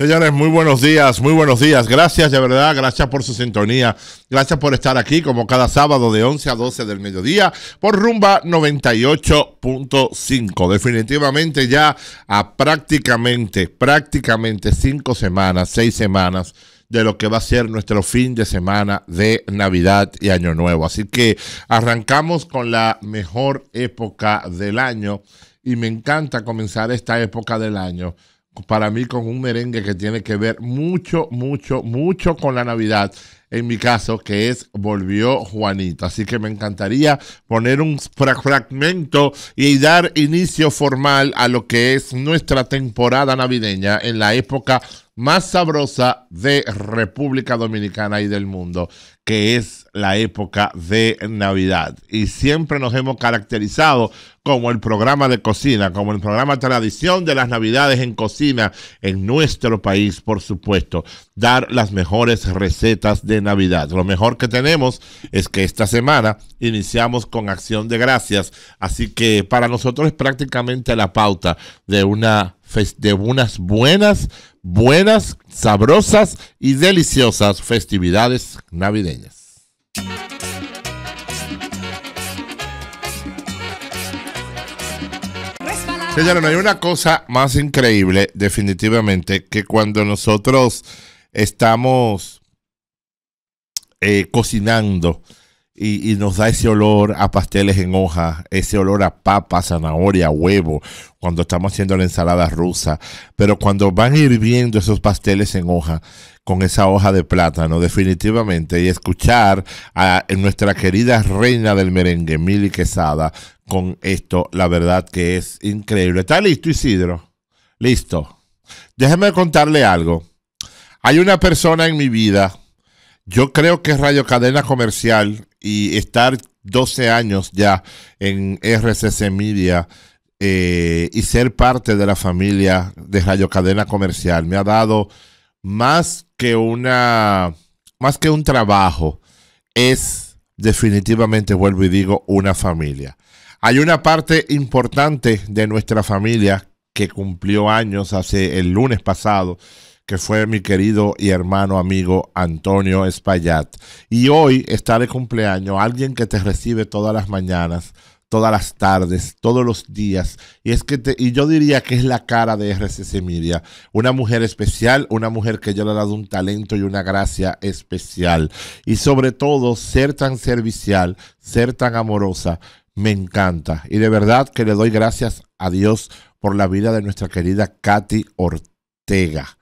Señores, muy buenos días, muy buenos días. Gracias, de verdad, gracias por su sintonía. Gracias por estar aquí como cada sábado de 11 a 12 del mediodía por Rumba 98.5. Definitivamente ya a prácticamente, prácticamente cinco semanas, seis semanas de lo que va a ser nuestro fin de semana de Navidad y Año Nuevo. Así que arrancamos con la mejor época del año y me encanta comenzar esta época del año para mí con un merengue que tiene que ver mucho, mucho, mucho con la Navidad. En mi caso, que es Volvió Juanito. Así que me encantaría poner un fragmento y dar inicio formal a lo que es nuestra temporada navideña en la época más sabrosa de República Dominicana y del mundo que es la época de Navidad. Y siempre nos hemos caracterizado como el programa de cocina, como el programa tradición de las Navidades en cocina en nuestro país, por supuesto. Dar las mejores recetas de Navidad. Lo mejor que tenemos es que esta semana iniciamos con acción de gracias. Así que para nosotros es prácticamente la pauta de una de unas buenas buenas, sabrosas y deliciosas festividades navideñas. ¿Señor, no hay una cosa más increíble, definitivamente, que cuando nosotros estamos eh, cocinando y, nos da ese olor a pasteles en hoja, ese olor a papa, zanahoria, huevo, cuando estamos haciendo la ensalada rusa. Pero cuando van hirviendo esos pasteles en hoja, con esa hoja de plátano, definitivamente, y escuchar a nuestra querida reina del merengue, Mili Quesada, con esto, la verdad que es increíble. ¿Está listo, Isidro? Listo. Déjeme contarle algo. Hay una persona en mi vida yo creo que Radio Cadena Comercial y estar 12 años ya en RCC Media eh, y ser parte de la familia de Radio Cadena Comercial me ha dado más que una, más que un trabajo, es definitivamente, vuelvo y digo, una familia. Hay una parte importante de nuestra familia que cumplió años hace el lunes pasado que fue mi querido y hermano amigo Antonio Espaillat. Y hoy está de cumpleaños alguien que te recibe todas las mañanas todas las tardes, todos los días. Y es que y yo diría que es la cara de RCC Media. Una mujer especial, una mujer que yo le ha dado un talento y una gracia especial. Y sobre todo, ser tan servicial, ser tan amorosa, me encanta. Y de verdad que le doy gracias a Dios por la vida de nuestra querida Katy Ortega.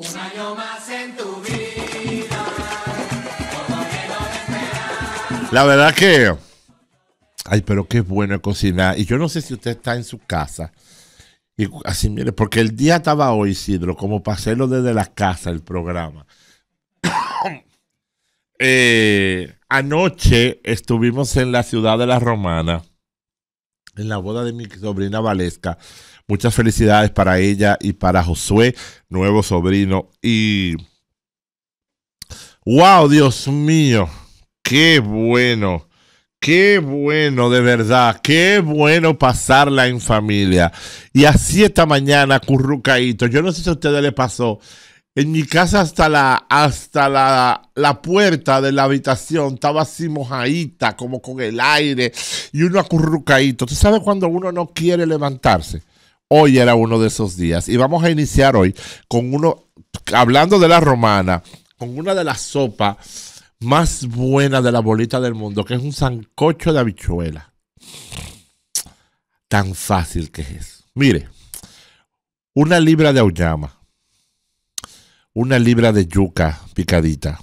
Un año más en tu vida. La verdad que. Ay, pero qué bueno cocinar. Y yo no sé si usted está en su casa. Y así, mire, porque el día estaba hoy, Isidro, como para desde la casa, el programa. Eh, anoche estuvimos en la ciudad de La Romana, en la boda de mi sobrina Valesca. Muchas felicidades para ella y para Josué, nuevo sobrino. Y. ¡Wow, Dios mío! ¡Qué bueno! Qué bueno, de verdad, qué bueno pasarla en familia. Y así esta mañana, currucaíto. Yo no sé si a ustedes les pasó. En mi casa hasta la, hasta la, puerta de la habitación estaba así mojadita, como con el aire, y uno acurrucaíto. ¿Tú sabes cuando uno no quiere levantarse? Hoy era uno de esos días y vamos a iniciar hoy con uno, hablando de la romana, con una de las sopas más buenas de la bolita del mundo, que es un sancocho de habichuela. Tan fácil que es. Mire, una libra de auyama, una libra de yuca picadita,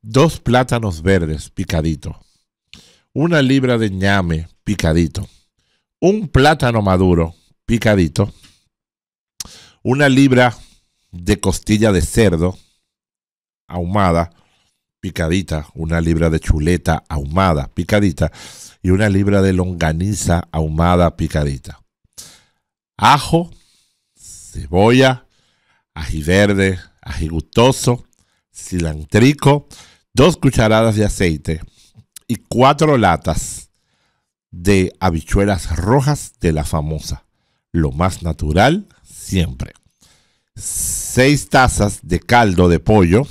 dos plátanos verdes picaditos, una libra de ñame picadito, un plátano maduro picadito, una libra de costilla de cerdo ahumada, picadita, una libra de chuleta ahumada, picadita, y una libra de longaniza ahumada, picadita. Ajo, cebolla, ají verde, ají gustoso, cilantrico, dos cucharadas de aceite y cuatro latas de habichuelas rojas de la famosa lo más natural siempre. Seis tazas de caldo de pollo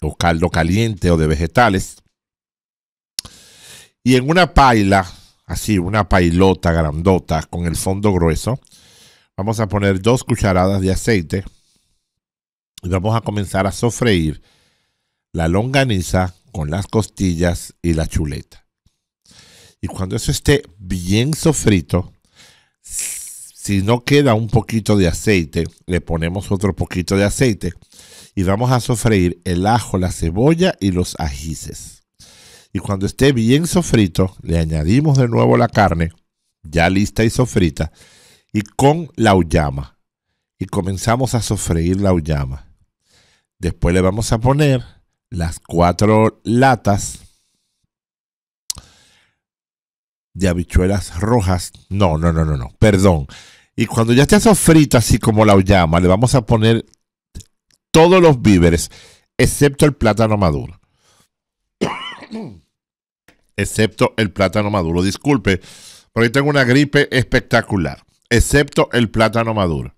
o caldo caliente o de vegetales. Y en una paila, así, una pailota grandota con el fondo grueso, vamos a poner dos cucharadas de aceite y vamos a comenzar a sofreír la longaniza con las costillas y la chuleta. Y cuando eso esté bien sofrito, si no queda un poquito de aceite, le ponemos otro poquito de aceite y vamos a sofreír el ajo, la cebolla y los ajíces. Y cuando esté bien sofrito, le añadimos de nuevo la carne, ya lista y sofrita, y con la ullama. Y comenzamos a sofreír la uyama. Después le vamos a poner las cuatro latas de habichuelas rojas. No, no, no, no, no, perdón. Y cuando ya esté sofrita así como la llama, le vamos a poner todos los víveres, excepto el plátano maduro. excepto el plátano maduro. Disculpe, Porque tengo una gripe espectacular, excepto el plátano maduro.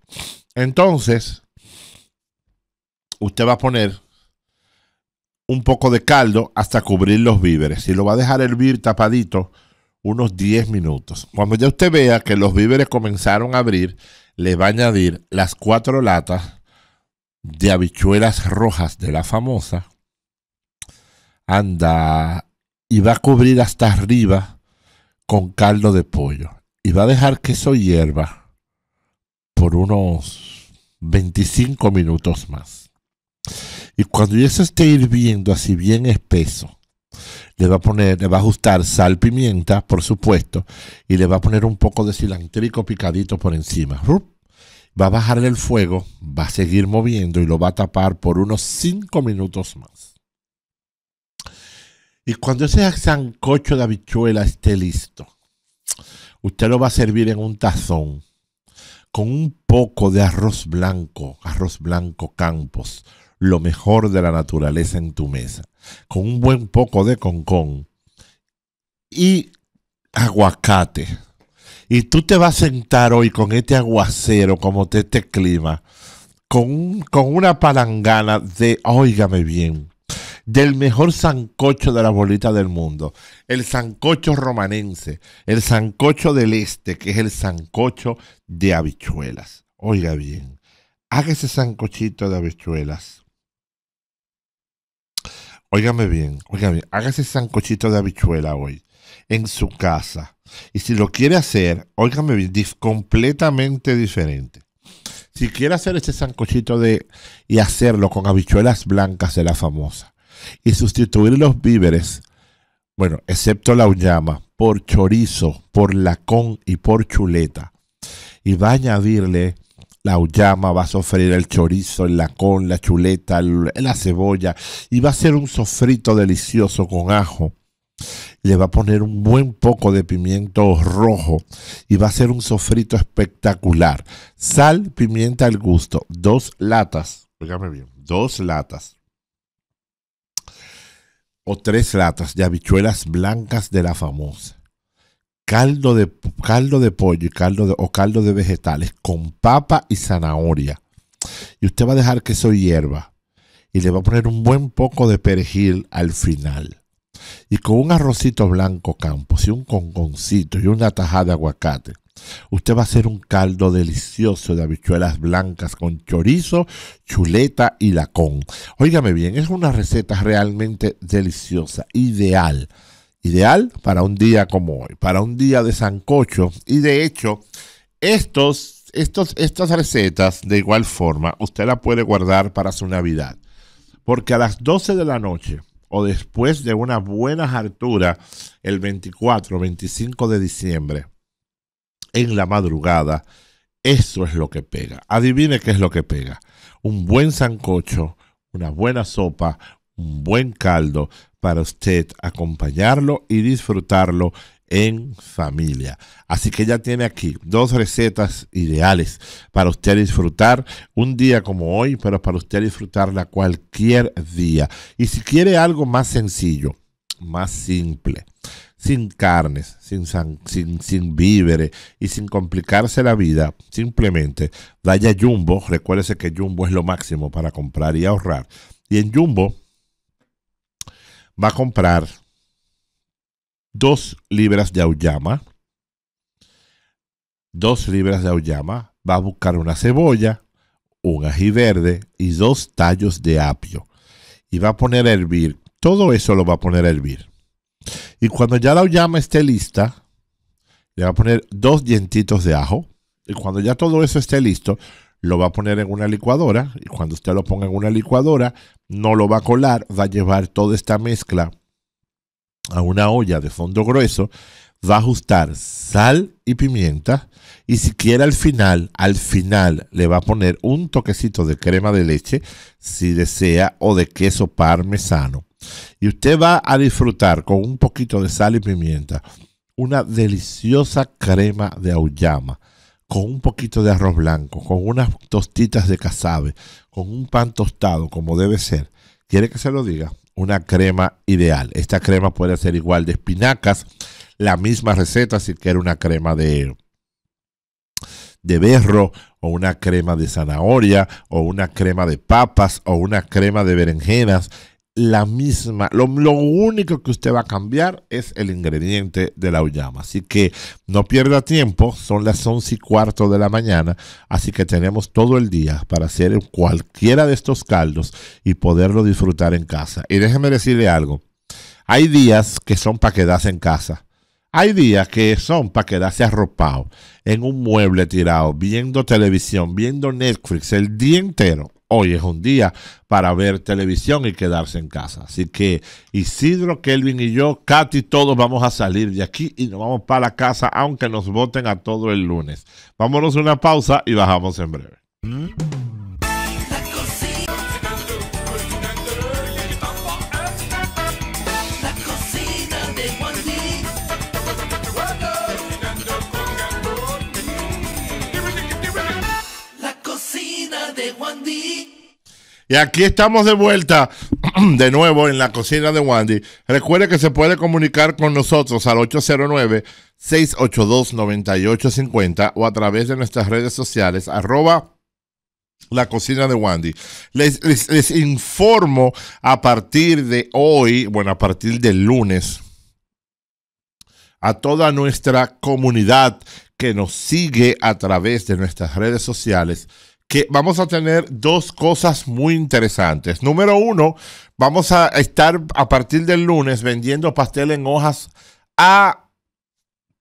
Entonces, usted va a poner un poco de caldo hasta cubrir los víveres y lo va a dejar hervir tapadito unos 10 minutos. Cuando ya usted vea que los víveres comenzaron a abrir, le va a añadir las cuatro latas de habichuelas rojas de la famosa. Anda, y va a cubrir hasta arriba con caldo de pollo. Y va a dejar que eso hierva por unos 25 minutos más. Y cuando se esté hirviendo así bien espeso, le va a poner, le va a ajustar sal, pimienta, por supuesto, y le va a poner un poco de cilantrico picadito por encima. Va a bajarle el fuego, va a seguir moviendo y lo va a tapar por unos 5 minutos más. Y cuando ese sancocho de habichuela esté listo, usted lo va a servir en un tazón con un poco de arroz blanco, arroz blanco campos lo mejor de la naturaleza en tu mesa, con un buen poco de concón y aguacate. Y tú te vas a sentar hoy con este aguacero, como te, este clima, con, con una palangana de, óigame bien, del mejor sancocho de la bolita del mundo, el sancocho romanense, el sancocho del este, que es el sancocho de habichuelas. Oiga bien, haga ese sancochito de habichuelas Óigame bien, óigame bien, hágase sancochito de habichuela hoy en su casa. Y si lo quiere hacer, óigame bien, completamente diferente. Si quiere hacer este sancochito de y hacerlo con habichuelas blancas de la famosa y sustituir los víveres, bueno, excepto la uyama, por chorizo, por lacón y por chuleta. Y va a añadirle la uyama, va a sofreír el chorizo, el lacón, la chuleta, la cebolla y va a ser un sofrito delicioso con ajo. Le va a poner un buen poco de pimiento rojo y va a ser un sofrito espectacular. Sal, pimienta al gusto, dos latas, bien, dos latas o tres latas de habichuelas blancas de la famosa caldo de, caldo de pollo y caldo o caldo de vegetales con papa y zanahoria. Y usted va a dejar que eso hierva y le va a poner un buen poco de perejil al final. Y con un arrocito blanco campos y un congoncito y una tajada de aguacate, usted va a hacer un caldo delicioso de habichuelas blancas con chorizo, chuleta y lacón. Óigame bien, es una receta realmente deliciosa, ideal Ideal para un día como hoy, para un día de sancocho. Y de hecho, estos, estos, estas recetas, de igual forma, usted las puede guardar para su Navidad. Porque a las 12 de la noche o después de una buena hartura el 24, 25 de diciembre, en la madrugada, eso es lo que pega. Adivine qué es lo que pega. Un buen sancocho, una buena sopa, un buen caldo, para usted acompañarlo y disfrutarlo en familia. Así que ya tiene aquí dos recetas ideales para usted disfrutar un día como hoy, pero para usted disfrutarla cualquier día. Y si quiere algo más sencillo, más simple, sin carnes, sin, sin, víveres y sin complicarse la vida, simplemente vaya a Jumbo. Recuérdese que Jumbo es lo máximo para comprar y ahorrar. Y en Jumbo va a comprar dos libras de auyama, dos libras de auyama, va a buscar una cebolla, un ají verde y dos tallos de apio. Y va a poner a hervir. Todo eso lo va a poner a hervir. Y cuando ya la auyama esté lista, le va a poner dos dientitos de ajo. Y cuando ya todo eso esté listo, lo va a poner en una licuadora y cuando usted lo ponga en una licuadora no lo va a colar, va a llevar toda esta mezcla a una olla de fondo grueso, va a ajustar sal y pimienta y si quiere al final, al final le va a poner un toquecito de crema de leche si desea o de queso parmesano. Y usted va a disfrutar con un poquito de sal y pimienta una deliciosa crema de auyama con un poquito de arroz blanco, con unas tostitas de cazabe, con un pan tostado, como debe ser. ¿Quiere que se lo diga? Una crema ideal. Esta crema puede ser igual de espinacas, la misma receta si quiere una crema de, de berro o una crema de zanahoria o una crema de papas o una crema de berenjenas la misma. Lo, único que usted va a cambiar es el ingrediente de la uyama. Así que no pierda tiempo, son las 11 y cuarto de la mañana, así que tenemos todo el día para hacer cualquiera de estos caldos y poderlo disfrutar en casa. Y déjeme decirle algo, hay días que son para quedarse en casa. Hay días que son para quedarse arropado en un mueble tirado, viendo televisión, viendo Netflix el día entero hoy es un día para ver televisión y quedarse en casa. Así que Isidro, Kelvin y yo, Katy, todos vamos a salir de aquí y nos vamos para la casa, aunque nos voten a todo el lunes. Vámonos a una pausa y bajamos en breve. ¿Mm? Y aquí estamos de vuelta, de nuevo en la cocina de Wandy. Recuerde que se puede comunicar con nosotros al 809-682-9850 o a través de nuestras redes sociales, arroba la cocina de Wandy. les informo a partir de hoy, bueno, a partir del lunes, a toda nuestra comunidad que nos sigue a través de nuestras redes sociales vamos a tener dos cosas muy interesantes. Número uno, vamos a estar a partir del lunes vendiendo pastel en hojas a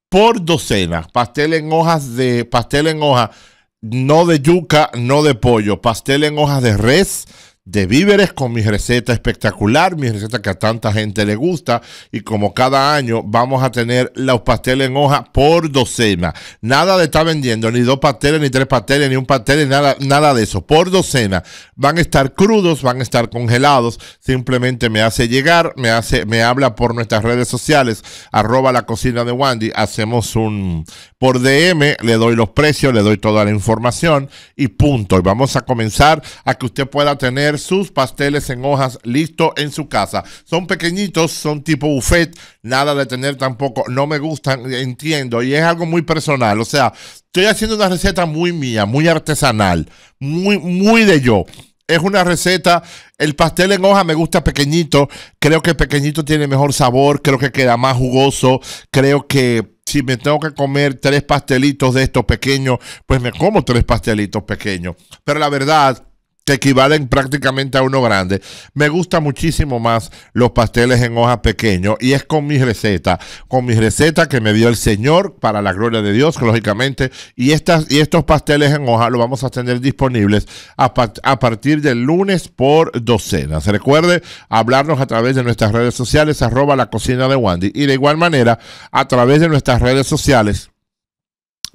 por docenas, pastel en hojas de pastel en hoja, no de yuca, no de pollo, pastel en hojas de res de víveres con mi receta espectacular, mi receta que a tanta gente le gusta y como cada año vamos a tener los pasteles en hoja por docena. Nada de estar vendiendo ni dos pasteles, ni tres pasteles, ni un pastel, nada, nada de eso. Por docena. Van a estar crudos, van a estar congelados. Simplemente me hace llegar, me, hace, me habla por nuestras redes sociales, arroba la cocina de Wandy. Hacemos un por DM, le doy los precios, le doy toda la información y punto. Y vamos a comenzar a que usted pueda tener sus pasteles en hojas listo en su casa. Son pequeñitos, son tipo buffet, nada de tener tampoco, no me gustan, entiendo, y es algo muy personal, o sea, estoy haciendo una receta muy mía, muy artesanal, muy, muy de yo. Es una receta, el pastel en hoja me gusta pequeñito, creo que pequeñito tiene mejor sabor, creo que queda más jugoso, creo que si me tengo que comer tres pastelitos de estos pequeños, pues me como tres pastelitos pequeños. Pero la verdad, que equivalen prácticamente a uno grande. Me gusta muchísimo más los pasteles en hoja pequeños y es con mi receta. con mi receta que me dio el Señor para la gloria de Dios, lógicamente, y, estas, y estos pasteles en hoja los vamos a tener disponibles a, a partir del lunes por docenas. Recuerde hablarnos a través de nuestras redes sociales, arroba la cocina de Wandy, y de igual manera a través de nuestras redes sociales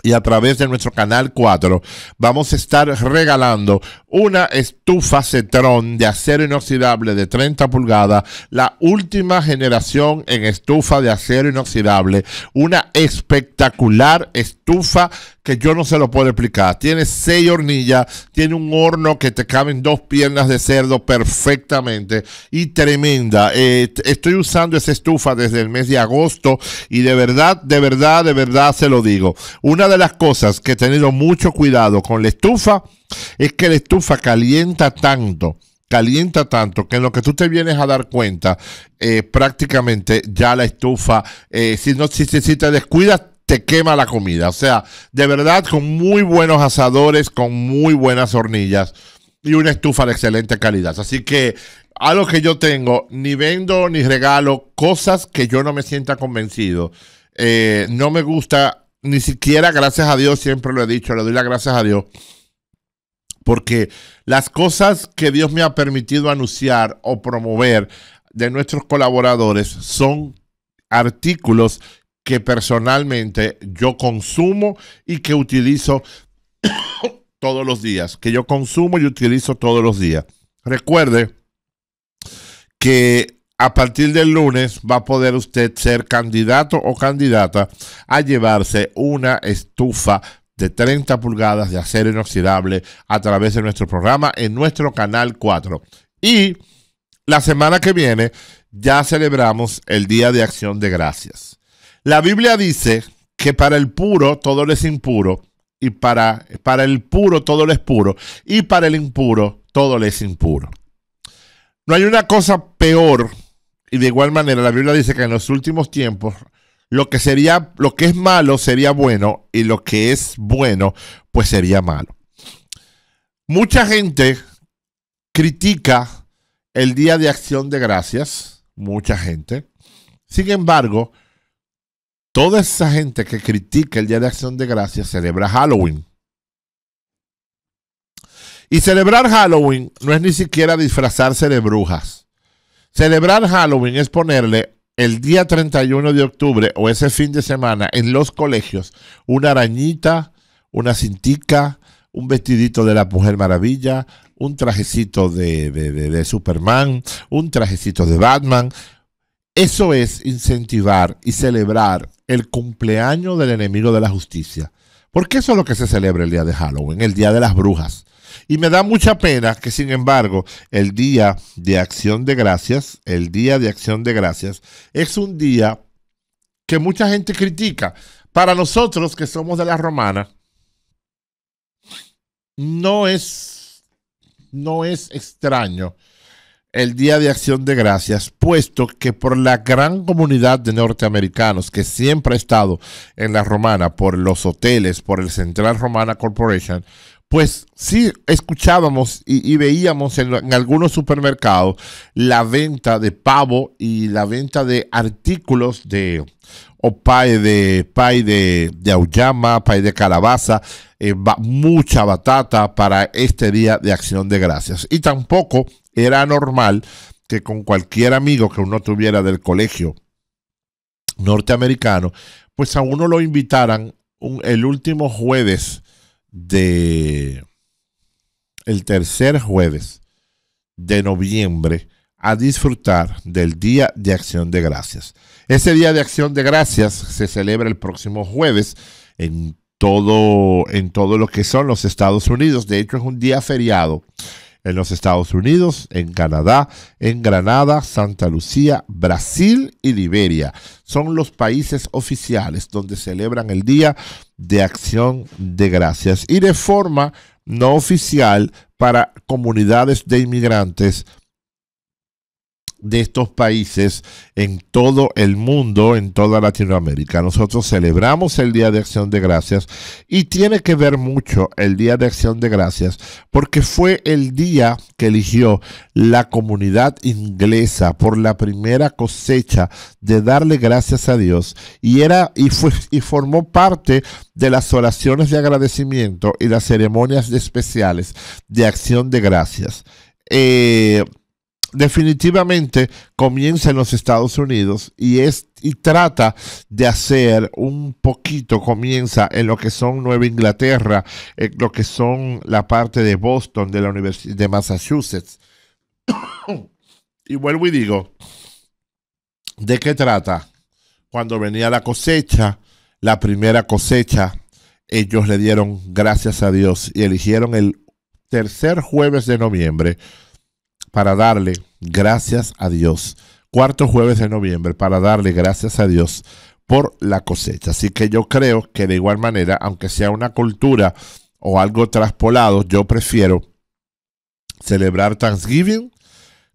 y a través de nuestro canal 4 vamos a estar regalando una estufa Cetron de acero inoxidable de 30 pulgadas, la última generación en estufa de acero inoxidable, una espectacular estufa que yo no se lo puedo explicar. Tiene seis hornillas, tiene un horno que te caben dos piernas de cerdo perfectamente y tremenda. Eh, estoy usando esa estufa desde el mes de agosto y de verdad, de verdad, de verdad se lo digo. Una de las cosas que he tenido mucho cuidado con la estufa es que la estufa calienta tanto calienta tanto que en lo que tú te vienes a dar cuenta, eh, prácticamente ya la estufa, eh, si, no, si, si te descuidas, te quema la comida. O sea, de verdad, con muy buenos asadores, con muy buenas hornillas y una estufa de excelente calidad. Así que algo que yo tengo, ni vendo ni regalo cosas que yo no me sienta convencido. Eh, no me gusta, ni siquiera, gracias a Dios, siempre lo he dicho, le doy las gracias a Dios. Porque las cosas que Dios me ha permitido anunciar o promover de nuestros colaboradores son artículos que personalmente yo consumo y que utilizo todos los días, que yo consumo y utilizo todos los días. Recuerde que a partir del lunes va a poder usted ser candidato o candidata a llevarse una estufa de 30 pulgadas de acero inoxidable a través de nuestro programa en nuestro canal 4. Y la semana que viene ya celebramos el Día de Acción de Gracias. La Biblia dice que para el puro todo es impuro, y para, para el puro todo lo es puro, y para el impuro todo es impuro. No hay una cosa peor, y de igual manera la Biblia dice que en los últimos tiempos lo que sería lo que es malo sería bueno y lo que es bueno pues sería malo. Mucha gente critica el día de acción de gracias, mucha gente. Sin embargo, Toda esa gente que critica el Día de Acción de Gracia celebra Halloween. Y celebrar Halloween no es ni siquiera disfrazarse de brujas. Celebrar Halloween es ponerle el día 31 de octubre o ese fin de semana en los colegios una arañita, una cintica, un vestidito de la Mujer Maravilla, un trajecito de, de, de Superman, un trajecito de Batman, eso es incentivar y celebrar el cumpleaños del enemigo de la justicia. Porque eso es lo que se celebra el día de Halloween, el día de las brujas. Y me da mucha pena que, sin embargo, el día de acción de gracias, el día de acción de gracias, es un día que mucha gente critica. Para nosotros que somos de la romana, no es, no es extraño el Día de Acción de Gracias, puesto que por la gran comunidad de norteamericanos que siempre ha estado en la Romana, por los hoteles, por el Central Romana Corporation, pues sí escuchábamos y, veíamos en, algunos supermercados la venta de pavo y la venta de artículos de o pay de pay de, auyama, pay de calabaza, eh, mucha batata para este día de acción de gracias. Y tampoco era normal que con cualquier amigo que uno tuviera del colegio norteamericano, pues a uno lo invitaran el último jueves de, el tercer jueves de noviembre a disfrutar del Día de Acción de Gracias. Ese Día de Acción de Gracias se celebra el próximo jueves en todo, en todo lo que son los Estados Unidos. De hecho, es un día feriado en los Estados Unidos, en Canadá, en Granada, Santa Lucía, Brasil y Liberia. Son los países oficiales donde celebran el Día de Acción de Gracias y de forma no oficial para comunidades de inmigrantes de estos países en todo el mundo, en toda Latinoamérica. Nosotros celebramos el Día de Acción de Gracias y tiene que ver mucho el Día de Acción de Gracias porque fue el día que eligió la comunidad inglesa por la primera cosecha de darle gracias a Dios y era y fue y formó parte de las oraciones de agradecimiento y las ceremonias especiales de acción de gracias. Eh, definitivamente comienza en los Estados Unidos y, es, y trata de hacer un poquito, comienza en lo que son Nueva Inglaterra, en lo que son la parte de Boston, de la Universidad de Massachusetts. y vuelvo y digo, ¿de qué trata? Cuando venía la cosecha, la primera cosecha, ellos le dieron gracias a Dios y eligieron el tercer jueves de noviembre para darle gracias a Dios. Cuarto jueves de noviembre para darle gracias a Dios por la cosecha. Así que yo creo que de igual manera, aunque sea una cultura o algo traspolado, yo prefiero celebrar Thanksgiving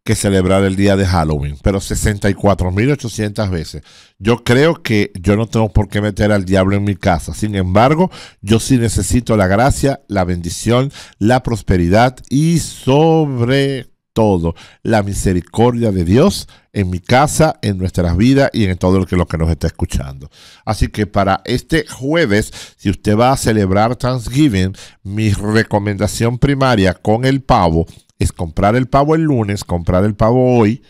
que celebrar el día de Halloween, pero 64.800 veces. Yo creo que yo no tengo por qué meter al diablo en mi casa. Sin embargo, yo sí necesito la gracia, la bendición, la prosperidad y sobre todo la misericordia de Dios en mi casa, en nuestras vidas y en todo lo que, que nos está escuchando. Así que para este jueves, si usted va a celebrar Thanksgiving, mi recomendación primaria con el pavo es comprar el pavo el lunes, comprar el pavo hoy.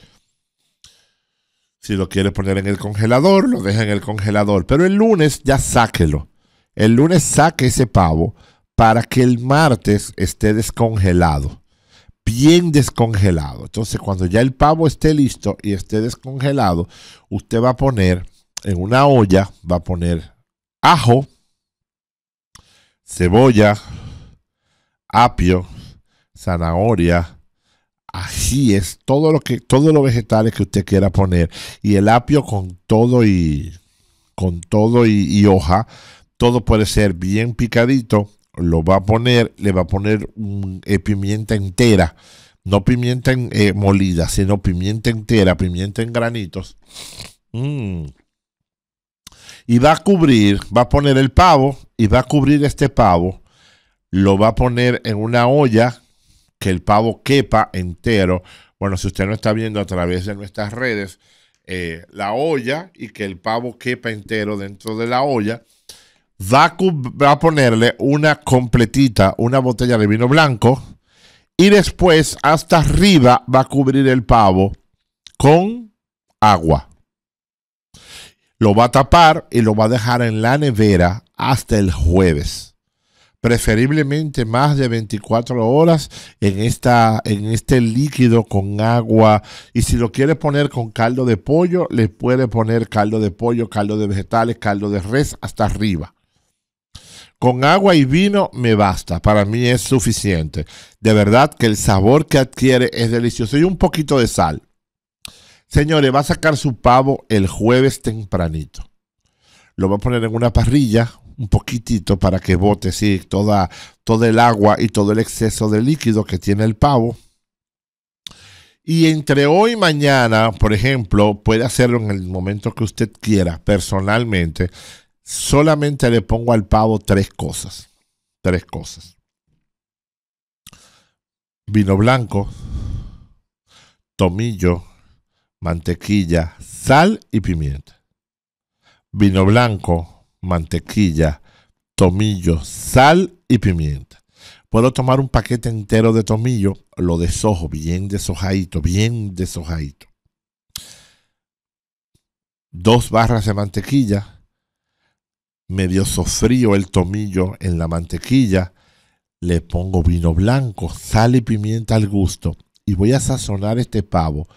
Si lo quiere poner en el congelador, lo deja en el congelador. Pero el lunes ya sáquelo. El lunes saque ese pavo para que el martes esté descongelado bien descongelado. Entonces, cuando ya el pavo esté listo y esté descongelado, usted va a poner en una olla, va a poner ajo, cebolla, apio, zanahoria, ajíes, todo lo que, todos los vegetales que usted quiera poner y el apio con todo y con todo y hoja, todo puede ser bien picadito lo va a poner, le va a poner eh, pimienta entera, no pimienta eh, molida, sino pimienta entera, pimienta en granitos. Mm. Y va a cubrir, va a poner el pavo y va a cubrir este pavo, lo va a poner en una olla que el pavo quepa entero. Bueno, si usted no está viendo a través de nuestras redes, eh, la olla y que el pavo quepa entero dentro de la olla va a ponerle una completita, una botella de vino blanco. Y después, hasta arriba, va a cubrir el pavo con agua. Lo va a tapar y lo va a dejar en la nevera hasta el jueves. Preferiblemente más de 24 horas en, esta, en este líquido con agua. Y si lo quiere poner con caldo de pollo, le puede poner caldo de pollo, caldo de vegetales, caldo de res hasta arriba con agua y vino me basta, para mí es suficiente. De verdad que el sabor que adquiere es delicioso y un poquito de sal. Señores, va a sacar su pavo el jueves tempranito. Lo va a poner en una parrilla, un poquitito, para que bote sí, toda, todo el agua y todo el exceso de líquido que tiene el pavo. Y entre hoy y mañana, por ejemplo, puede hacerlo en el momento que usted quiera, personalmente solamente le pongo al pavo tres cosas. Tres cosas. Vino blanco, tomillo, mantequilla, sal y pimienta. Vino blanco, mantequilla, tomillo, sal y pimienta. Puedo tomar un paquete entero de tomillo, lo deshojo, bien deshojadito, bien deshojadito. Dos barras de mantequilla, medio sofrío el tomillo en la mantequilla, le pongo vino blanco, sal y pimienta al gusto y voy a sazonar este pavo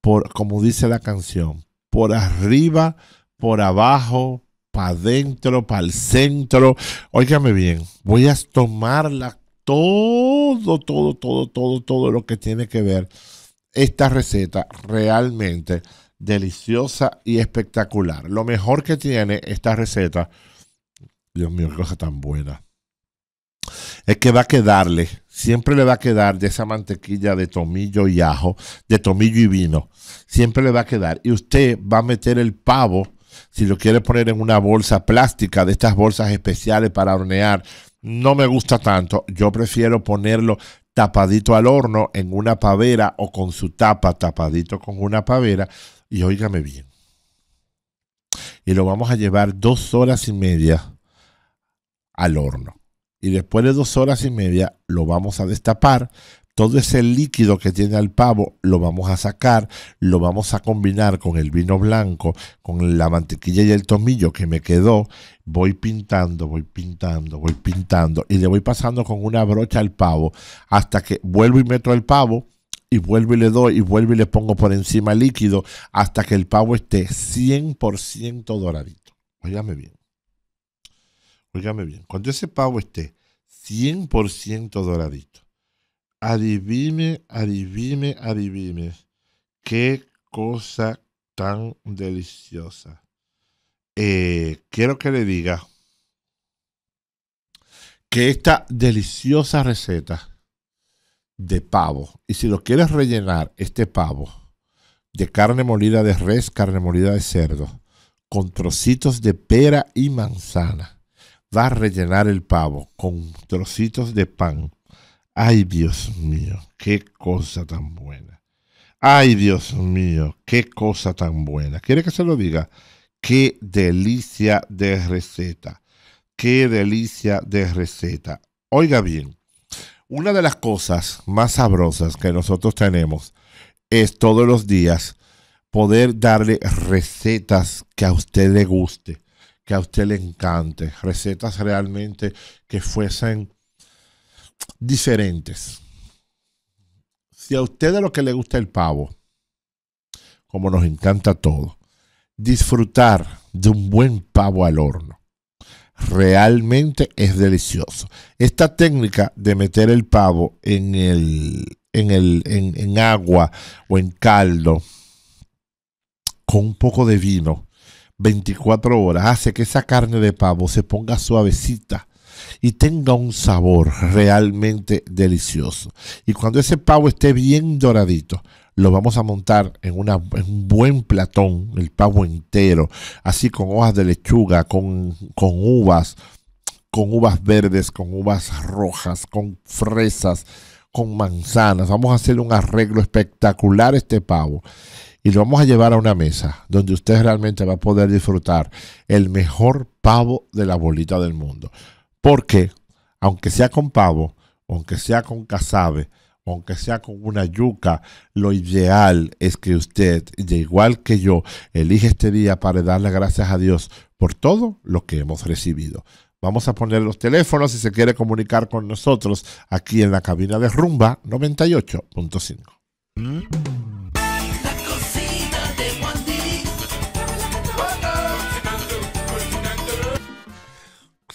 por como dice la canción, por arriba, por abajo, para adentro, para el centro. Óigame bien, voy a tomar todo, todo, todo, todo, todo lo que tiene que ver esta receta realmente deliciosa y espectacular. Lo mejor que tiene esta receta Dios mío, qué cosa tan buena. Es que va a quedarle, siempre le va a quedar de esa mantequilla de tomillo y ajo, de tomillo y vino. Siempre le va a quedar. Y usted va a meter el pavo, si lo quiere poner en una bolsa plástica, de estas bolsas especiales para hornear. No me gusta tanto. Yo prefiero ponerlo tapadito al horno en una pavera o con su tapa tapadito con una pavera. Y óigame bien. Y lo vamos a llevar dos horas y media al horno. Y después de dos horas y media lo vamos a destapar. Todo ese líquido que tiene el pavo lo vamos a sacar, lo vamos a combinar con el vino blanco, con la mantequilla y el tomillo que me quedó. Voy pintando, voy pintando, voy pintando y le voy pasando con una brocha al pavo hasta que vuelvo y meto el pavo y vuelvo y le doy y vuelvo y le pongo por encima líquido hasta que el pavo esté 100% doradito. Óigame bien bien, cuando ese pavo esté 100% doradito, adivine, adivine, adivine, qué cosa tan deliciosa. Eh, quiero que le diga que esta deliciosa receta de pavo, y si lo quieres rellenar, este pavo, de carne molida de res, carne molida de cerdo, con trocitos de pera y manzana, va a rellenar el pavo con trocitos de pan. Ay, Dios mío, qué cosa tan buena. Ay, Dios mío, qué cosa tan buena. ¿Quiere que se lo diga? Qué delicia de receta. Qué delicia de receta. Oiga bien, una de las cosas más sabrosas que nosotros tenemos es todos los días poder darle recetas que a usted le guste que a usted le encante, recetas realmente que fuesen diferentes. Si a usted de lo que le gusta el pavo, como nos encanta todo, disfrutar de un buen pavo al horno realmente es delicioso. Esta técnica de meter el pavo en, el, en agua o en caldo con un poco de vino 24 horas hace ah, que esa carne de pavo se ponga suavecita y tenga un sabor realmente delicioso. Y cuando ese pavo esté bien doradito, lo vamos a montar en, un buen platón, el pavo entero, así con hojas de lechuga, con, uvas, con uvas verdes, con uvas rojas, con fresas, con manzanas. Vamos a hacer un arreglo espectacular este pavo y lo vamos a llevar a una mesa donde usted realmente va a poder disfrutar el mejor pavo de la bolita del mundo. Porque, aunque sea con pavo, aunque sea con cazabe, aunque sea con una yuca, lo ideal es que usted, igual que yo, elige este día para darle gracias a Dios por todo lo que hemos recibido. Vamos a poner los teléfonos si se quiere comunicar con nosotros aquí en la cabina de Rumba 98.5.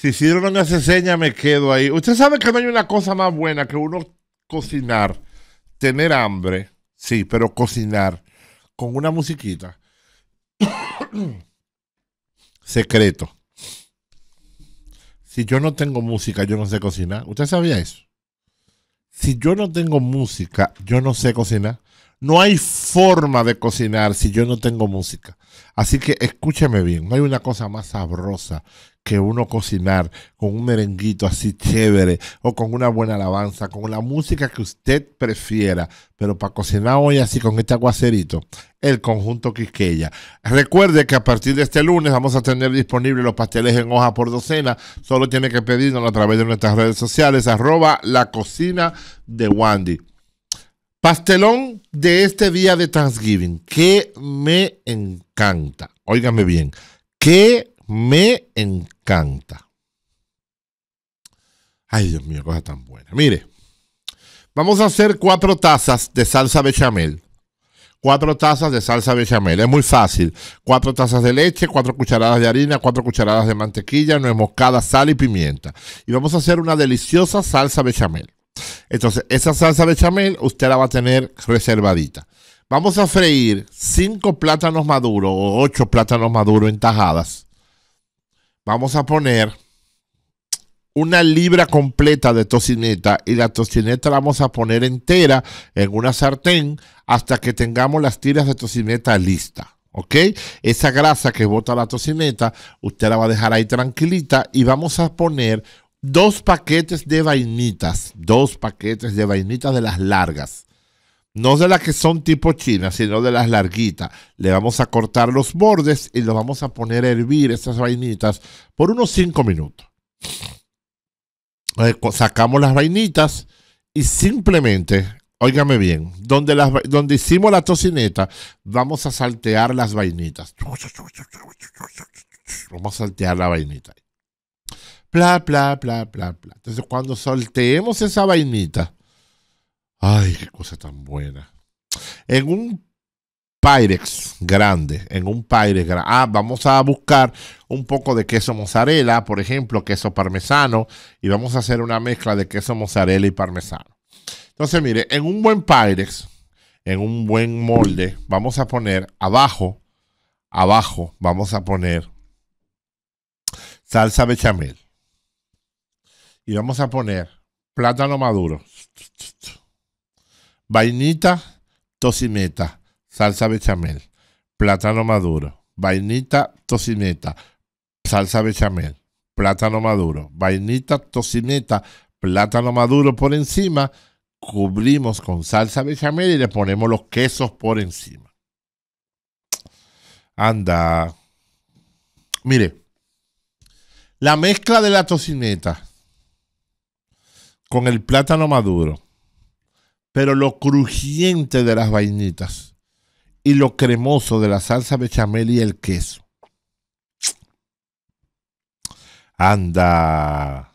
Si Isidro no me hace seña, me quedo ahí. Usted sabe que no hay una cosa más buena que uno cocinar, tener hambre, sí, pero cocinar con una musiquita. Secreto. Si yo no tengo música, yo no sé cocinar. ¿Usted sabía eso? Si yo no tengo música, yo no sé cocinar. No hay forma de cocinar si yo no tengo música. Así que escúcheme bien, no hay una cosa más sabrosa que uno cocinar con un merenguito así chévere o con una buena alabanza, con la música que usted prefiera, pero para cocinar hoy así con este aguacerito, el conjunto Quisqueya. Recuerde que a partir de este lunes vamos a tener disponibles los pasteles en hoja por docena, solo tiene que pedirnos a través de nuestras redes sociales, arroba la cocina de Wandy. Pastelón de este día de Thanksgiving, que me encanta. Óigame bien, que me encanta. Ay, Dios mío, cosa tan buena. Mire, vamos a hacer cuatro tazas de salsa bechamel. Cuatro tazas de salsa bechamel. Es muy fácil. Cuatro tazas de leche, cuatro cucharadas de harina, cuatro cucharadas de mantequilla, nuez moscada, sal y pimienta. Y vamos a hacer una deliciosa salsa bechamel. Entonces, esa salsa bechamel usted la va a tener reservadita. Vamos a freír cinco plátanos maduros o ocho plátanos maduros en tajadas vamos a poner una libra completa de tocineta y la tocineta la vamos a poner entera en una sartén hasta que tengamos las tiras de tocineta lista. ¿Ok? Esa grasa que bota la tocineta, usted la va a dejar ahí tranquilita y vamos a poner dos paquetes de vainitas, dos paquetes de vainitas de las largas no de las que son tipo chinas, sino de las larguitas. Le vamos a cortar los bordes y lo vamos a poner a hervir, esas vainitas, por unos 5 minutos. Eh, sacamos las vainitas y simplemente, óigame bien, donde, donde hicimos la tocineta, vamos a saltear las vainitas. Vamos a saltear la vainita. Pla, pla, pla, pla, bla. Entonces, cuando salteemos esa vainita, Ay, qué cosa tan buena. En un Pyrex grande, en un Pyrex grande. Ah, vamos a buscar un poco de queso mozzarella, por ejemplo, queso parmesano, y vamos a hacer una mezcla de queso mozzarella y parmesano. Entonces, mire, en un buen Pyrex, en un buen molde, vamos a poner abajo, abajo, vamos a poner salsa bechamel. Y vamos a poner plátano maduro vainita, tocineta, salsa bechamel, plátano maduro, vainita, tocineta, salsa bechamel, plátano maduro, vainita, tocineta, plátano maduro por encima, cubrimos con salsa bechamel y le ponemos los quesos por encima. Anda. Mire, la mezcla de la tocineta con el plátano maduro pero lo crujiente de las vainitas y lo cremoso de la salsa bechamel y el queso. Anda,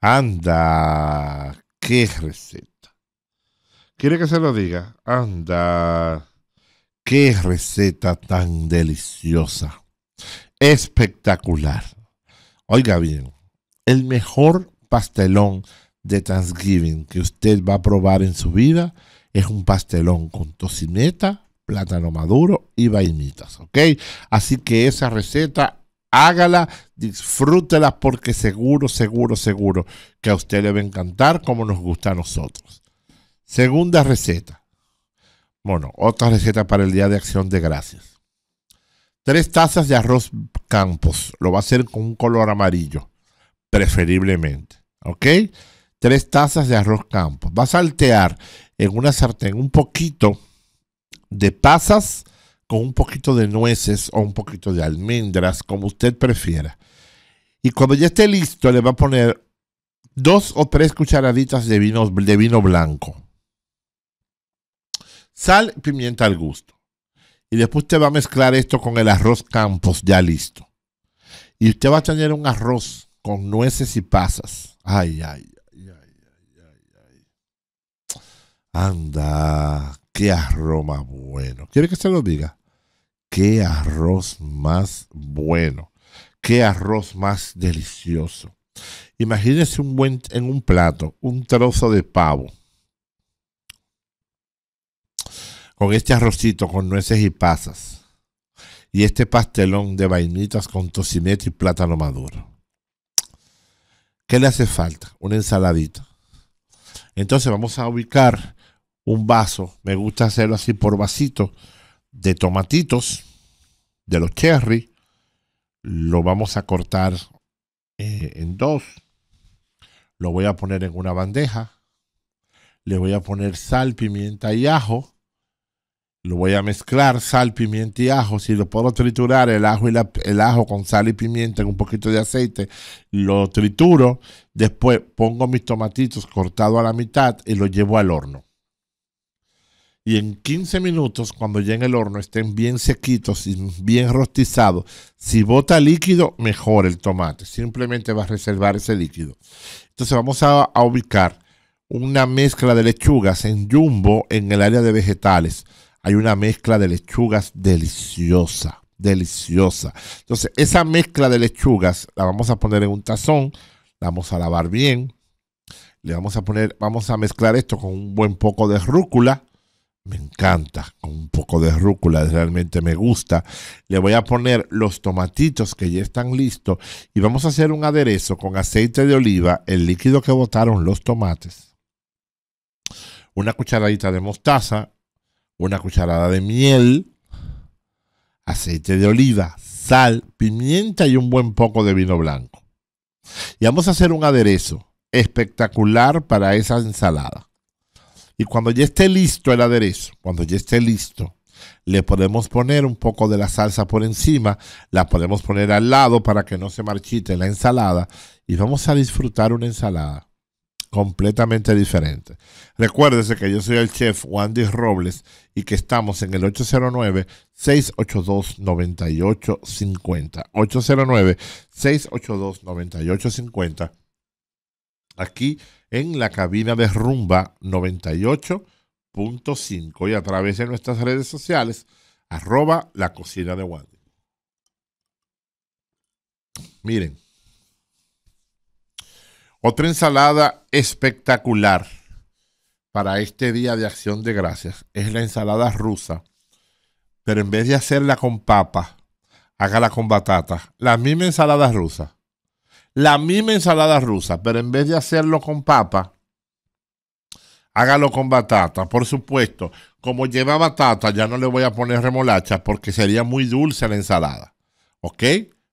anda, qué receta. ¿Quiere que se lo diga? Anda, qué receta tan deliciosa. Espectacular. Oiga bien, el mejor pastelón de Thanksgiving que usted va a probar en su vida es un pastelón con tocineta, plátano maduro y vainitas, ¿ok? Así que esa receta, hágala, disfrútela porque seguro, seguro, seguro que a usted le va a encantar como nos gusta a nosotros. Segunda receta. Bueno, otra receta para el Día de Acción de Gracias. Tres tazas de arroz campos. Lo va a hacer con un color amarillo, preferiblemente, ¿ok? tres tazas de arroz Campos. Va a saltear en una sartén un poquito de pasas con un poquito de nueces o un poquito de almendras, como usted prefiera. Y cuando ya esté listo, le va a poner dos o tres cucharaditas de vino, de vino blanco. Sal, pimienta al gusto. Y después usted va a mezclar esto con el arroz campos ya listo. Y usted va a tener un arroz con nueces y pasas. Ay, ay, Anda, qué aroma bueno. ¿Quiere que se lo diga? Qué arroz más bueno. Qué arroz más delicioso. Imagínese un buen, en un plato un trozo de pavo con este arrocito con nueces y pasas y este pastelón de vainitas con tocineta y plátano maduro. ¿Qué le hace falta? Una ensaladita. Entonces vamos a ubicar un vaso, me gusta hacerlo así por vasito, de tomatitos, de los cherry, lo vamos a cortar eh, en dos, lo voy a poner en una bandeja, le voy a poner sal, pimienta y ajo, lo voy a mezclar sal, pimienta y ajo. Si lo puedo triturar, el ajo, y el ajo con sal y pimienta, en un poquito de aceite, lo trituro. Después pongo mis tomatitos cortados a la mitad y lo llevo al horno y en 15 minutos, cuando ya en el horno estén bien sequitos y bien rostizados, si bota líquido, mejor el tomate. Simplemente va a reservar ese líquido. Entonces vamos a, a ubicar una mezcla de lechugas en jumbo en el área de vegetales. Hay una mezcla de lechugas deliciosa, deliciosa. Entonces esa mezcla de lechugas la vamos a poner en un tazón, la vamos a lavar bien. Le vamos a poner, vamos a mezclar esto con un buen poco de rúcula me encanta, con un poco de rúcula, realmente me gusta. Le voy a poner los tomatitos que ya están listos y vamos a hacer un aderezo con aceite de oliva, el líquido que botaron los tomates, una cucharadita de mostaza, una cucharada de miel, aceite de oliva, sal, pimienta y un buen poco de vino blanco. Y vamos a hacer un aderezo espectacular para esa ensalada. Y cuando ya esté listo el aderezo, cuando ya esté listo, le podemos poner un poco de la salsa por encima, la podemos poner al lado para que no se marchite la ensalada y vamos a disfrutar una ensalada completamente diferente. Recuérdese que yo soy el chef Wandy Robles y que estamos en el 809-682-9850. 809-682-9850 aquí en la cabina de Rumba 98.5 y a través de nuestras redes sociales, arroba la cocina de Wandy. Miren, otra ensalada espectacular para este día de acción de gracias es la ensalada rusa, pero en vez de hacerla con papa, hágala con batata. La misma ensalada rusa la misma ensalada rusa, pero en vez de hacerlo con papa, hágalo con batata. Por supuesto, como lleva batata, ya no le voy a poner remolacha porque sería muy dulce la ensalada. ¿Ok?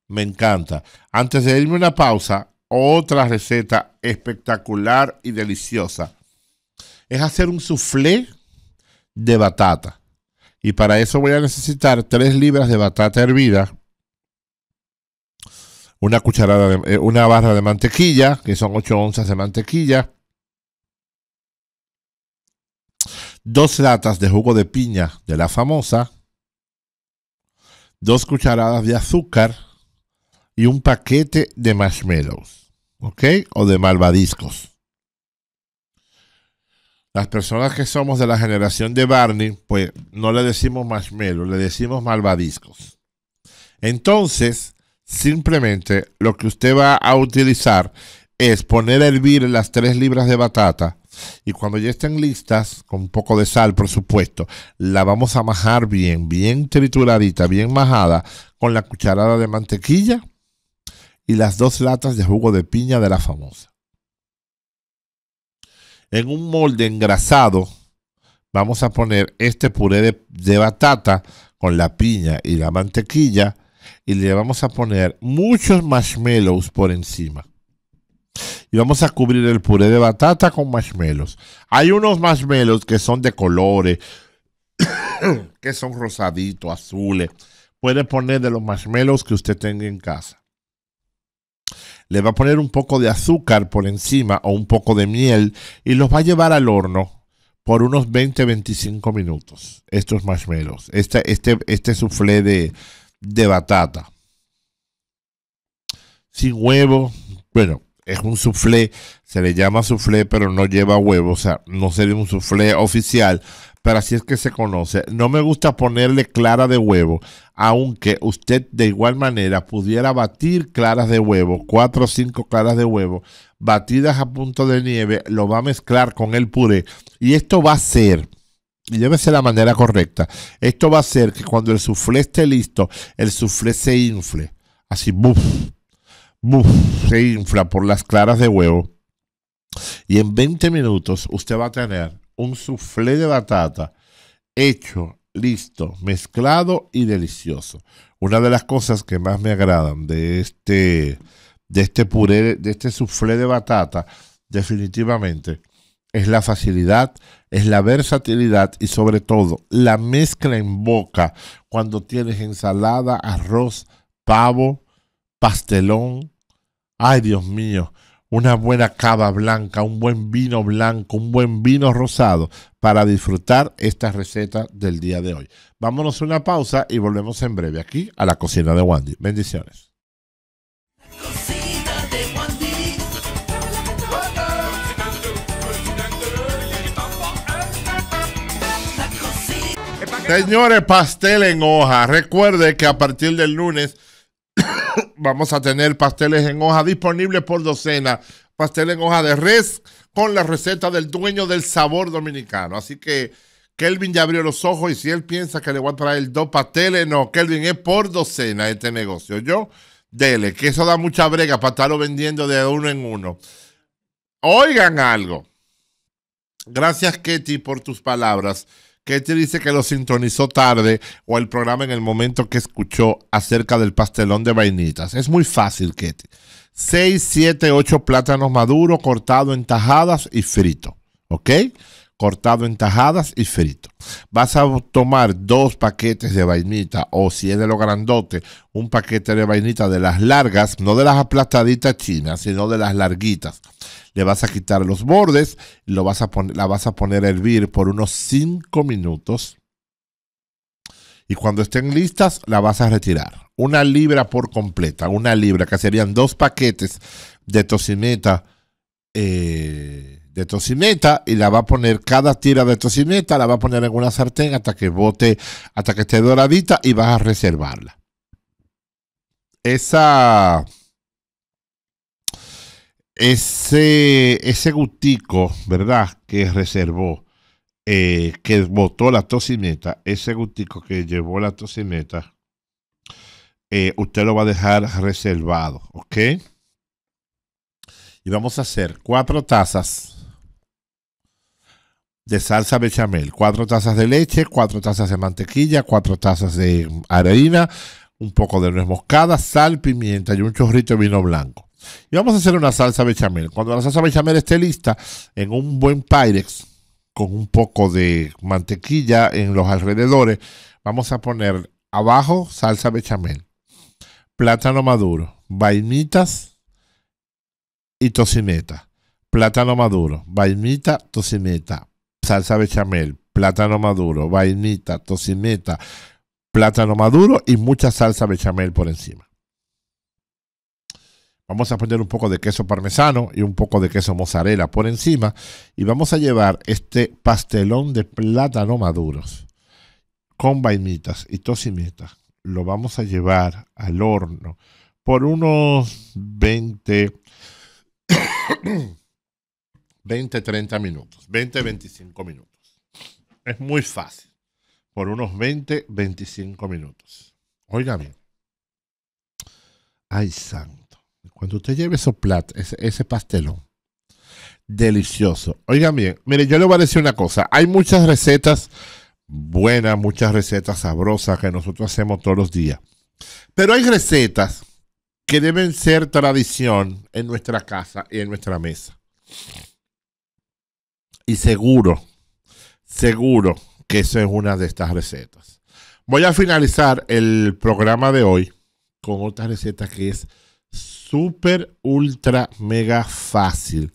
Me encanta. Antes de irme una pausa, otra receta espectacular y deliciosa. Es hacer un soufflé de batata. Y para eso voy a necesitar 3 libras de batata hervida, una cucharada, de, eh, una barra de mantequilla, que son 8 onzas de mantequilla, dos latas de jugo de piña de la famosa, dos cucharadas de azúcar y un paquete de marshmallows, ¿ok? O de malvadiscos. Las personas que somos de la generación de Barney, pues no le decimos marshmallow, le decimos malvadiscos. Entonces, Simplemente lo que usted va a utilizar es poner a hervir las tres libras de batata y cuando ya estén listas, con un poco de sal, por supuesto, la vamos a majar bien, bien trituradita, bien majada, con la cucharada de mantequilla y las dos latas de jugo de piña de la famosa. En un molde engrasado vamos a poner este puré de batata con la piña y la mantequilla y le vamos a poner muchos marshmallows por encima. Y vamos a cubrir el puré de batata con marshmallows. Hay unos marshmallows que son de colores, que son rosaditos, azules. Puede poner de los marshmallows que usted tenga en casa. Le va a poner un poco de azúcar por encima o un poco de miel y los va a llevar al horno por unos 20-25 minutos. Estos marshmallows, este, este, este soufflé de, de batata. Sin huevo, bueno, es un soufflé, se le llama soufflé, pero no lleva huevo, o sea, no sería un soufflé oficial, pero así es que se conoce. No me gusta ponerle clara de huevo, aunque usted de igual manera pudiera batir claras de huevo, cuatro o cinco claras de huevo, batidas a punto de nieve, lo va a mezclar con el puré y esto va a ser y Llévese la manera correcta. Esto va a hacer que cuando el suflé esté listo, el suflé se infle. Así, buf, buf, se infla por las claras de huevo. Y en 20 minutos usted va a tener un suflé de batata hecho, listo, mezclado y delicioso. Una de las cosas que más me agradan de este, de este puré, de este suflé de batata, definitivamente es la facilidad, es la versatilidad y sobre todo la mezcla en boca cuando tienes ensalada, arroz, pavo, pastelón. Ay, Dios mío, una buena cava blanca, un buen vino blanco, un buen vino rosado para disfrutar esta receta del día de hoy. Vámonos a una pausa y volvemos en breve aquí a la cocina de Wandy. Bendiciones. Señores, pastel en hoja. Recuerde que a partir del lunes vamos a tener pasteles en hoja disponibles por docena. Pastel en hoja de res con la receta del dueño del sabor dominicano. Así que Kelvin ya abrió los ojos y si él piensa que le voy a traer dos pasteles, no, Kelvin es por docena este negocio. Yo, dele, que eso da mucha brega para estarlo vendiendo de uno en uno. Oigan algo. Gracias, Ketty, por tus palabras. Ketty dice que lo sintonizó tarde o el programa en el momento que escuchó acerca del pastelón de vainitas. Es muy fácil, Ketty. 6, 7, ocho plátanos maduros cortados en tajadas y frito. ¿Ok? cortado en tajadas y frito. Vas a tomar dos paquetes de vainita o si es de lo grandote, un paquete de vainita de las largas, no de las aplastaditas chinas, sino de las larguitas. Le vas a quitar los bordes, lo vas a la vas a poner a hervir por unos cinco minutos. Y cuando estén listas, la vas a retirar. Una libra por completa, una libra, que serían dos paquetes de tocineta. Eh, de tocineta y la va a poner cada tira de tocineta, la va a poner en una sartén hasta que bote, hasta que esté doradita y vas a reservarla. Esa ese ese gustico, ¿verdad? Que reservó eh, que botó la tocineta, ese gustico que llevó la tocineta, eh, usted lo va a dejar reservado, ¿ok? Y vamos a hacer cuatro tazas de salsa bechamel, cuatro tazas de leche, cuatro tazas de mantequilla, cuatro tazas de harina, un poco de nuez moscada, sal, pimienta y un chorrito de vino blanco. Y vamos a hacer una salsa bechamel. Cuando la salsa bechamel esté lista, en un buen Pyrex, con un poco de mantequilla en los alrededores, vamos a poner abajo salsa bechamel, plátano maduro, vainitas y tocineta. Plátano maduro, vainita, tocineta, salsa bechamel, plátano maduro, vainita, tocineta, plátano maduro y mucha salsa bechamel por encima. Vamos a poner un poco de queso parmesano y un poco de queso mozzarella por encima y vamos a llevar este pastelón de plátano maduros con vainitas y tocineta. Lo vamos a llevar al horno por unos 20 20, 30 minutos, 20, 25 minutos. Es muy fácil, por unos 20, 25 minutos. Oiga bien, ay santo, cuando usted lleve esos platos, ese, ese pastelón, delicioso. Oigan bien, mire, yo le voy a decir una cosa. Hay muchas recetas buenas, muchas recetas sabrosas que nosotros hacemos todos los días. Pero hay recetas que deben ser tradición en nuestra casa y en nuestra mesa. Y seguro, seguro que eso es una de estas recetas. Voy a finalizar el programa de hoy con otra receta que es súper, ultra, mega fácil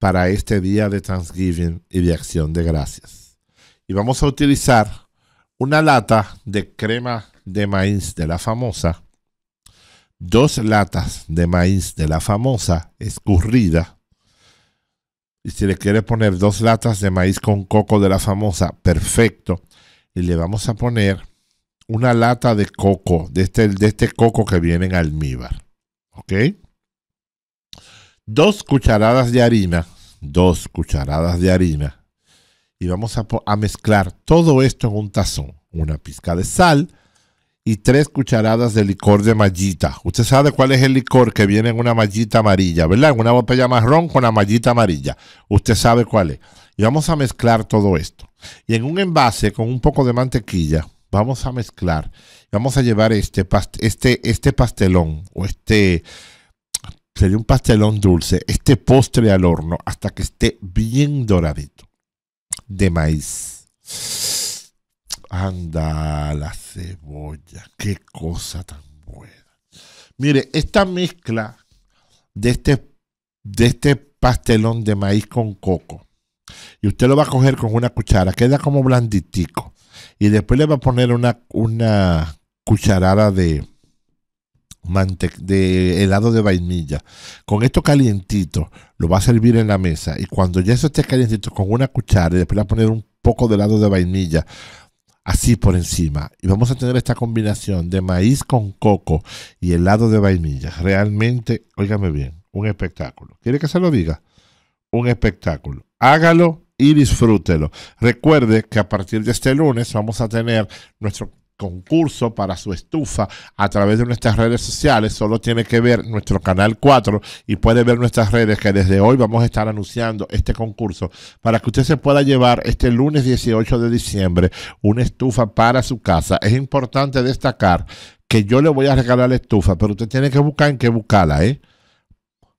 para este día de Thanksgiving y de acción de gracias. Y vamos a utilizar una lata de crema de maíz de la famosa, dos latas de maíz de la famosa escurrida, y si le quiere poner dos latas de maíz con coco de la famosa, perfecto. Y le vamos a poner una lata de coco, de este, este coco que viene en almíbar. ¿Ok? Dos cucharadas de harina, dos cucharadas de harina. Y vamos a mezclar todo esto en un tazón. Una pizca de sal, y tres cucharadas de licor de mallita. Usted sabe cuál es el licor que viene en una mallita amarilla, ¿verdad? En una botella marrón con la mallita amarilla. Usted sabe cuál es. Y vamos a mezclar todo esto. Y en un envase con un poco de mantequilla, vamos a mezclar. Vamos a llevar este, este, este pastelón o este, sería un pastelón dulce, este postre al horno hasta que esté bien doradito de maíz. Anda, la cebolla, qué cosa tan buena. Mire, esta mezcla de este, de este pastelón de maíz con coco, y usted lo va a coger con una cuchara, queda como blanditico, y después le va a poner una, una cucharada de, de helado de vainilla. Con esto calientito, lo va a servir en la mesa y cuando ya eso esté calientito con una cuchara y después le va a poner un poco de helado de vainilla, así por encima. Y vamos a tener esta combinación de maíz con coco y helado de vainilla. Realmente, óigame bien, un espectáculo. ¿Quiere que se lo diga? Un espectáculo. Hágalo y disfrútelo. Recuerde que a partir de este lunes vamos a tener nuestro concurso para su estufa a través de nuestras redes sociales. Solo tiene que ver nuestro canal 4 y puede ver nuestras redes que desde hoy vamos a estar anunciando este concurso para que usted se pueda llevar este lunes 18 de diciembre una estufa para su casa. Es importante destacar que yo le voy a regalar la estufa, pero usted tiene que buscar en qué buscarla, ¿eh?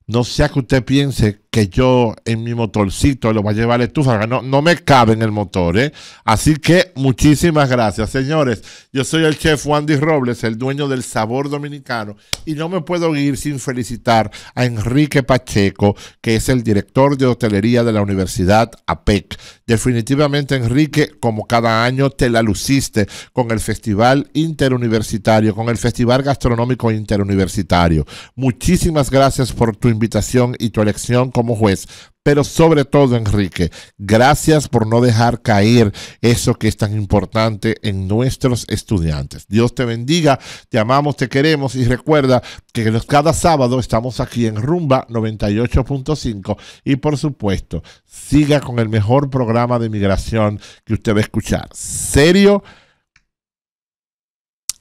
No sea que usted piense que yo en mi motorcito lo va a llevar la estufa. No, no me cabe en el motor, ¿eh? Así que muchísimas gracias, señores. Yo soy el chef Wandy Robles, el dueño del sabor dominicano, y no me puedo ir sin felicitar a Enrique Pacheco, que es el director de hotelería de la Universidad APEC. Definitivamente, Enrique, como cada año, te la luciste con el Festival Interuniversitario, con el Festival Gastronómico Interuniversitario. Muchísimas gracias por tu invitación y tu elección juez, pero sobre todo, Enrique, gracias por no dejar caer eso que es tan importante en nuestros estudiantes. Dios te bendiga, te amamos, te queremos y recuerda que cada sábado estamos aquí en Rumba 98.5 y por supuesto, siga con el mejor programa de migración que usted va a escuchar. Serio,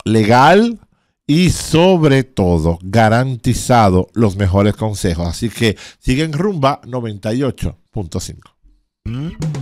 legal y sobre todo garantizado los mejores consejos. Así que siguen rumba 98.5.